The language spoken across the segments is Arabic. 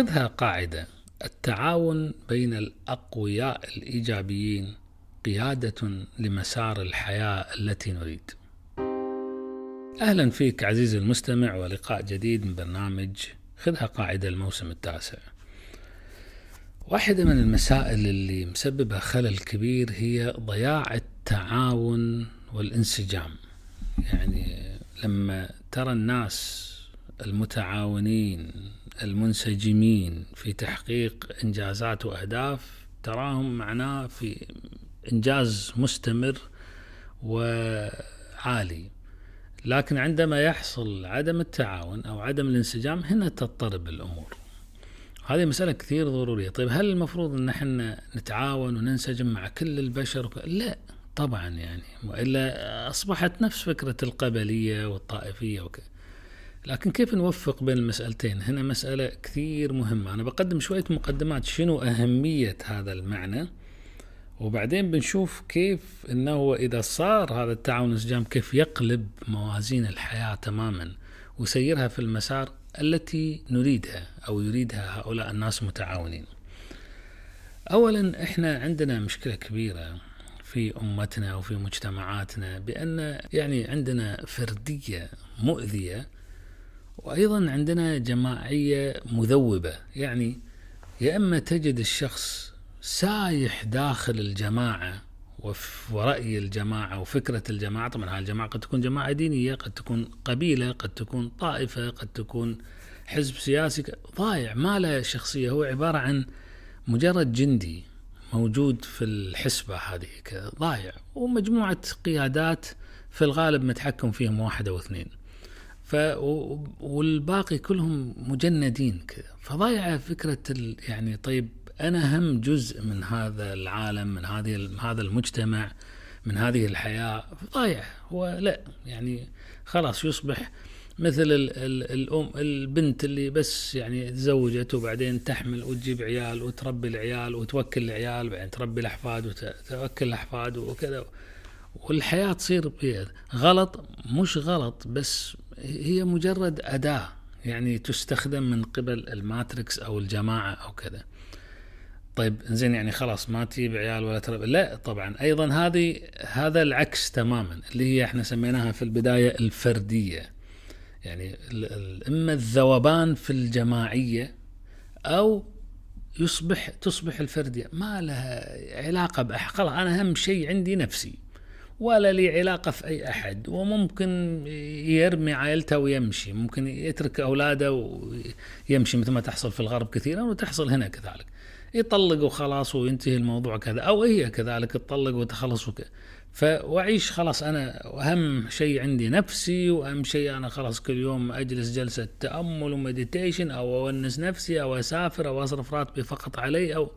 خذها قاعدة التعاون بين الأقوياء الإيجابيين قيادة لمسار الحياة التي نريد. أهلا فيك عزيزي المستمع ولقاء جديد من برنامج خذها قاعدة الموسم التاسع. واحدة من المسائل اللي مسببة خلل كبير هي ضياع التعاون والانسجام. يعني لما ترى الناس المتعاونين المنسجمين في تحقيق انجازات واهداف تراهم معناه في انجاز مستمر وعالي لكن عندما يحصل عدم التعاون او عدم الانسجام هنا تضطرب الامور هذه مسألة كثير ضرورية طيب هل المفروض أن احنا نتعاون وننسجم مع كل البشر لا طبعا يعني وإلا أصبحت نفس فكرة القبلية والطائفية وكذا لكن كيف نوفق بين المسألتين هنا مسألة كثير مهمة أنا بقدم شوية مقدمات شنو أهمية هذا المعنى وبعدين بنشوف كيف أنه إذا صار هذا التعاون الانسجام كيف يقلب موازين الحياة تماما ويسيرها في المسار التي نريدها أو يريدها هؤلاء الناس متعاونين أولا إحنا عندنا مشكلة كبيرة في أمتنا وفي مجتمعاتنا بأن يعني عندنا فردية مؤذية وأيضا عندنا جماعية مذوبة يعني يا إما تجد الشخص سايح داخل الجماعة ورأي الجماعة وفكرة الجماعة طبعا هذه الجماعة قد تكون جماعة دينية قد تكون قبيلة قد تكون طائفة قد تكون حزب سياسي ضايع ما له شخصية هو عبارة عن مجرد جندي موجود في الحسبة هذه ضايع ومجموعة قيادات في الغالب متحكم فيهم واحد أو اثنين ف والباقي كلهم مجندين كذا فضايعه فكره ال... يعني طيب انا هم جزء من هذا العالم من هذه هذا المجتمع من هذه الحياه ضايعه هو لا يعني خلاص يصبح مثل الـ الـ الام البنت اللي بس يعني تزوجت وبعدين تحمل وتجيب عيال وتربي العيال وتوكل العيال بعدين تربي الاحفاد وتوكل الاحفاد وكذا والحياه تصير غلط مش غلط بس هي مجرد أداة يعني تستخدم من قبل الماتريكس أو الجماعة أو كذا طيب زين يعني خلاص ما تجيب عيال ولا تربي لا طبعا ايضا هذه هذا العكس تماما اللي هي احنا سميناها في البدايه الفرديه يعني اما الذوبان في الجماعيه او يصبح تصبح الفرديه ما لها علاقه خلاص انا اهم شيء عندي نفسي ولا لي علاقة في أي أحد وممكن يرمي عائلته ويمشي ممكن يترك أولاده ويمشي مثل ما تحصل في الغرب كثيرا وتحصل هنا كذلك يطلق وخلاص وينتهي الموضوع كذا أو هي كذلك تطلق وتخلص وكذا فأعيش خلاص أنا أهم شيء عندي نفسي وأهم شيء أنا خلاص كل يوم أجلس جلسة تأمل ومديتيشن أو أونس نفسي أو أسافر أو أصرف راتبي فقط علي أو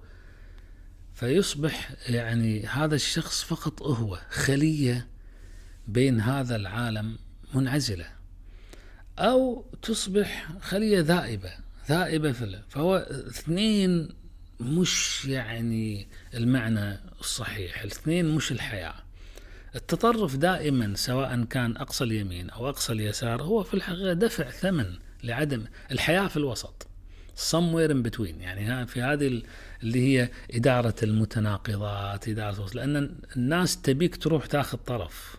فيصبح يعني هذا الشخص فقط هو خلية بين هذا العالم منعزلة أو تصبح خلية ذائبة ذائبة في فهو اثنين مش يعني المعنى الصحيح الاثنين مش الحياة التطرف دائما سواء كان أقصى اليمين أو أقصى اليسار هو في الحقيقة دفع ثمن لعدم الحياة في الوسط somewhere in between يعني في هذه اللي هي إدارة المتناقضات إدارة لأن الناس تبيك تروح تاخذ طرف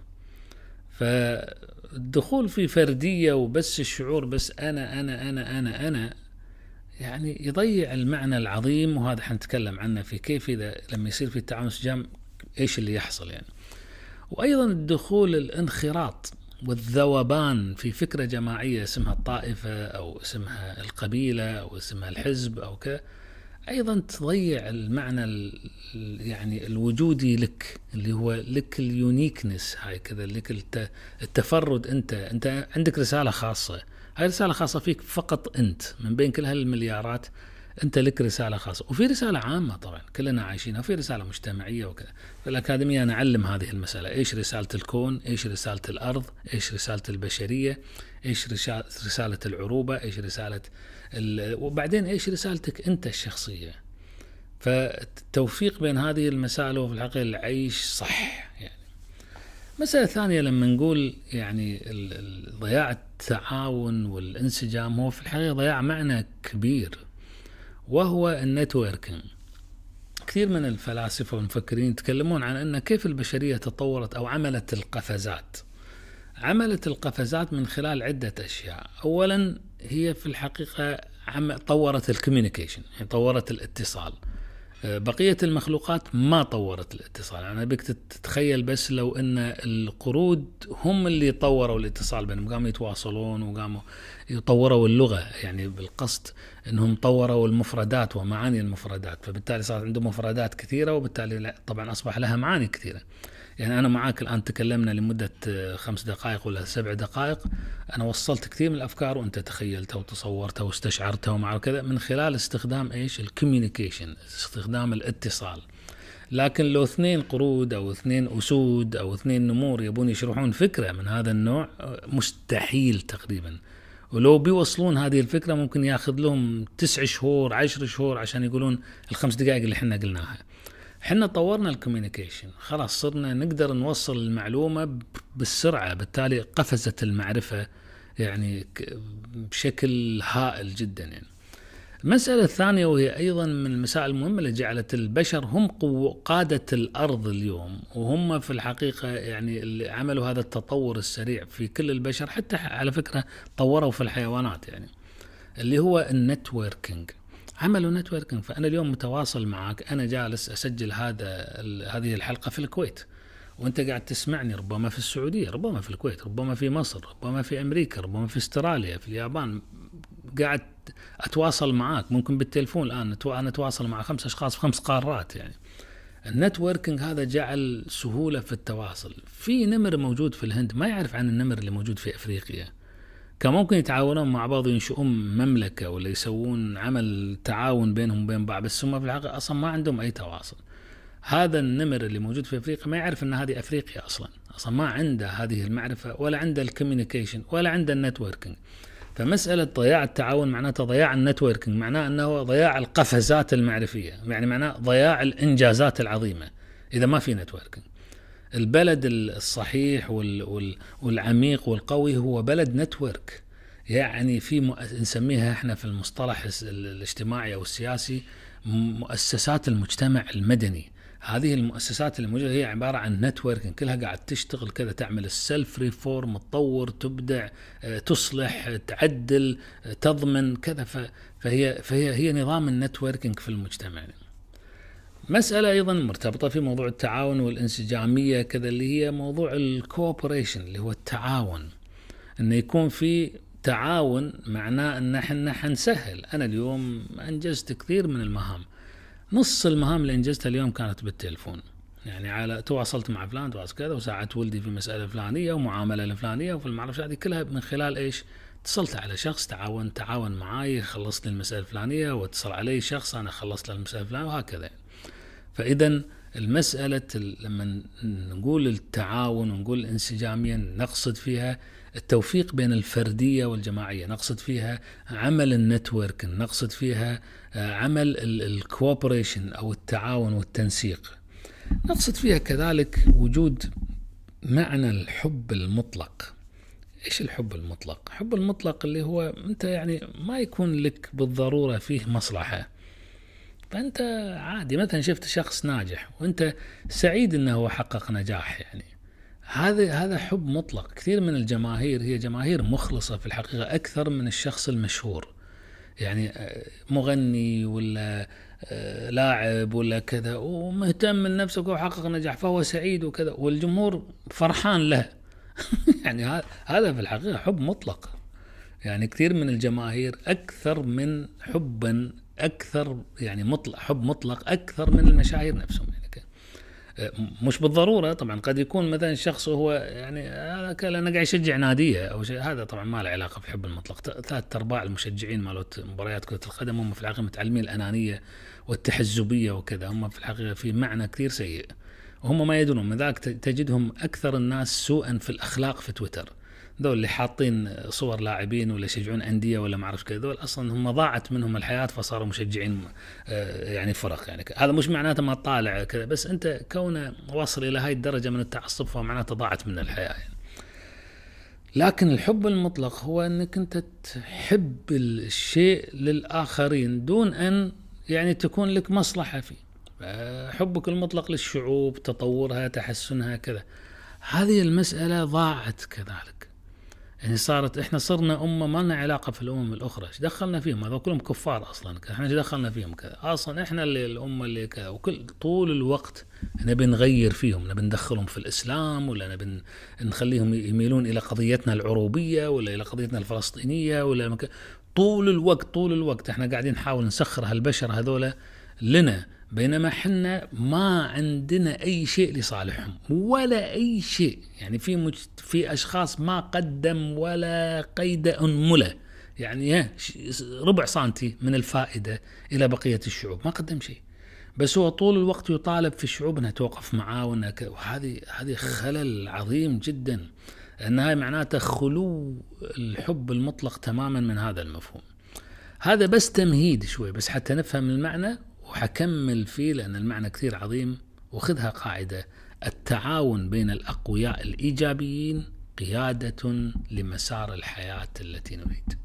فالدخول في فردية وبس الشعور بس أنا أنا أنا أنا أنا يعني يضيع المعنى العظيم وهذا حنتكلم عنه في كيف إذا لما يصير في التعاون جام إيش اللي يحصل يعني وأيضا الدخول الانخراط والذوبان في فكرة جماعية اسمها الطائفة أو اسمها القبيلة أو اسمها الحزب أو كذا أيضا تضيع المعنى يعني الوجودي لك اللي هو لك اليونيكنس هاي كذا لك التفرد أنت أنت عندك رسالة خاصة هاي رسالة خاصة فيك فقط أنت من بين كل هالمليارات انت لك رساله خاصه وفي رساله عامه طبعا كلنا عايشينها في رساله مجتمعيه وكذا فالاكاديميه انا اعلم هذه المساله ايش رساله الكون ايش رساله الارض ايش رساله البشريه ايش رساله العروبه ايش رساله ال... وبعدين ايش رسالتك انت الشخصيه فالتوفيق بين هذه المسائل وفي الحقيقه العيش صح يعني مساله ثانيه لما نقول يعني ضياع التعاون والانسجام هو في الحقيقة ضياع معنى كبير وهو النتوركينج كثير من الفلاسفة والمفكرين يتكلمون عن أن كيف البشرية تطورت أو عملت القفزات عملت القفزات من خلال عدة أشياء أولا هي في الحقيقة طورت الكوميونيكيشن يعني طورت الاتصال بقية المخلوقات ما طورت الاتصال يعني أنا بك تتخيل بس لو أن القرود هم اللي طوروا الاتصال بينهم قاموا يتواصلون وقاموا يطوروا اللغة يعني بالقصد أنهم طوروا المفردات ومعاني المفردات فبالتالي صارت عندهم مفردات كثيرة وبالتالي طبعا أصبح لها معاني كثيرة يعني انا معاك الان تكلمنا لمده آه، خمس دقائق ولا سبع دقائق انا وصلت كثير من الافكار وانت تخيلتها وتصورتها واستشعرتها ومع كذا من خلال استخدام ايش الكوميونيكيشن استخدام الاتصال لكن لو اثنين قرود او اثنين اسود او اثنين نمور يبون يشرحون فكره من هذا النوع آه، مستحيل تقريبا ولو بيوصلون هذه الفكره ممكن ياخذ لهم تسع شهور عشر شهور عشان يقولون الخمس دقائق اللي احنا قلناها احنا طورنا الكوميونيكيشن خلاص صرنا نقدر نوصل المعلومة بالسرعة بالتالي قفزت المعرفة يعني بشكل هائل جدا يعني المسألة الثانية وهي أيضا من المسائل المهمة اللي جعلت البشر هم قادة الأرض اليوم وهم في الحقيقة يعني اللي عملوا هذا التطور السريع في كل البشر حتى على فكرة طوروا في الحيوانات يعني اللي هو النتوركينج عملوا نتوركينج فانا اليوم متواصل معك انا جالس اسجل هذا هذه الحلقه في الكويت وانت قاعد تسمعني ربما في السعوديه ربما في الكويت ربما في مصر ربما في امريكا ربما في استراليا في اليابان قاعد اتواصل معك ممكن بالتلفون الان انا اتواصل مع خمس اشخاص في خمس قارات يعني النتوركينج هذا جعل سهوله في التواصل في نمر موجود في الهند ما يعرف عن النمر اللي موجود في افريقيا كان ممكن يتعاونون مع بعض وينشئون مملكة ولا يسوون عمل تعاون بينهم وبين بعض بس هم في الحقيقة أصلا ما عندهم أي تواصل هذا النمر اللي موجود في أفريقيا ما يعرف أن هذه أفريقيا أصلا أصلا ما عنده هذه المعرفة ولا عنده الكوميونيكيشن ولا عنده النتوركينج فمسألة ضياع التعاون معناته ضياع النتوركينج معناه أنه ضياع القفزات المعرفية يعني معناه ضياع الإنجازات العظيمة إذا ما في نتوركينج البلد الصحيح والعميق والقوي هو بلد نتورك يعني في نسميها احنا في المصطلح الاجتماعي او السياسي مؤسسات المجتمع المدني هذه المؤسسات الموجوده هي عباره عن نتورك كلها قاعد تشتغل كذا تعمل السلف ريفورم تطور تبدع آه، تصلح آه، تعدل آه، تضمن كذا فهي فهي هي نظام النتوركينج في المجتمع مسألة أيضا مرتبطة في موضوع التعاون والانسجامية كذا اللي هي موضوع الكوبريشن اللي هو التعاون أنه يكون في تعاون معناه أن احنا حنسهل أنا اليوم أنجزت كثير من المهام نص المهام اللي أنجزتها اليوم كانت بالتلفون يعني على تواصلت مع فلان تواصلت كذا وساعدت ولدي في مسألة فلانية ومعاملة الفلانية وفي المعرفة هذه كلها من خلال إيش اتصلت على شخص تعاون تعاون معاي خلصت المسألة الفلانية واتصل علي شخص أنا خلصت له المسألة الفلانية وهكذا يعني. فإذا المسألة لما نقول التعاون ونقول انسجاميه نقصد فيها التوفيق بين الفردية والجماعية نقصد فيها عمل النتورك نقصد فيها آه، عمل الكوبريشن أو التعاون والتنسيق نقصد فيها كذلك وجود معنى الحب المطلق ايش الحب المطلق؟ الحب المطلق اللي هو انت يعني ما يكون لك بالضروره فيه مصلحه فانت عادي مثلا شفت شخص ناجح وانت سعيد انه هو حقق نجاح يعني هذا هذا حب مطلق كثير من الجماهير هي جماهير مخلصه في الحقيقه اكثر من الشخص المشهور يعني آه، مغني ولا آه، لاعب ولا كذا ومهتم من نفسه وحقق نجاح فهو سعيد وكذا والجمهور فرحان له يعني هذا في الحقيقه حب مطلق يعني كثير من الجماهير اكثر من حبا اكثر يعني مطلق حب مطلق اكثر من المشاعر نفسهم يعني آه، مش بالضروره طبعا قد يكون مثلا شخص هو يعني آه، انا قاعد يشجع ناديه او شيء هذا طبعا ما له علاقه في حب المطلق ثلاث ارباع المشجعين مالت مباريات كره القدم هم في الحقيقه متعلمين الانانيه والتحزبيه وكذا هم في الحقيقه في معنى كثير سيء وهم ما يدرون من ذلك تجدهم اكثر الناس سوءا في الاخلاق في تويتر ذول اللي حاطين صور لاعبين ولا يشجعون انديه ولا ما اعرف كذا ذول اصلا هم ضاعت منهم الحياه فصاروا مشجعين آه، يعني فرق يعني هذا مش معناته ما طالع كذا بس انت كونه واصل الى هاي الدرجه من التعصب فمعناته ضاعت من الحياه يعني. لكن الحب المطلق هو انك انت تحب الشيء للاخرين دون ان يعني تكون لك مصلحه فيه حبك المطلق للشعوب تطورها تحسنها كذا هذه المسألة ضاعت كذلك يعني صارت احنا صرنا امه ما لنا علاقه في الامم الاخرى، ايش دخلنا فيهم؟ هذول كلهم كفار اصلا، احنا ايش دخلنا فيهم؟ كذا، اصلا احنا اللي الامه اللي كذا، وكل طول الوقت نبي نغير فيهم، نبي ندخلهم في الاسلام ولا نبي نخليهم يميلون الى قضيتنا العروبيه ولا الى قضيتنا الفلسطينيه ولا مك... طول الوقت طول الوقت احنا قاعدين نحاول نسخر هالبشر هذولا لنا بينما حنا ما عندنا اي شيء لصالحهم ولا اي شيء يعني في مجت... في اشخاص ما قدم ولا قيد انمله يعني ربع سنتي من الفائده الى بقيه الشعوب ما قدم شيء بس هو طول الوقت يطالب في الشعوب انها توقف معاه وانها ك... وهذه هذه خلل عظيم جدا انها معناته خلو الحب المطلق تماما من هذا المفهوم هذا بس تمهيد شوي بس حتى نفهم المعنى وحكمل فيه لأن المعنى كثير عظيم وخذها قاعدة التعاون بين الأقوياء الإيجابيين قيادة لمسار الحياة التي نريد